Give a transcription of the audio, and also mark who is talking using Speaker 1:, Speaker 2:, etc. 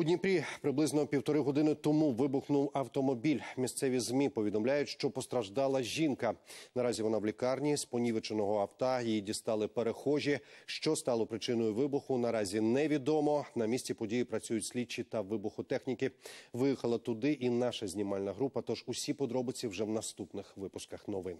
Speaker 1: У Дніпрі приблизно півтори години тому вибухнув автомобіль. Місцеві змі повідомляють, що постраждала жінка. Наразі вона в лікарні з понівеченого авто її дістали перехожі. Що стало причиною вибуху? Наразі невідомо. На місці події працюють слідчі та вибухотехніки. Виїхала туди, і наша знімальна група. Тож усі подробиці вже в наступних випусках новин.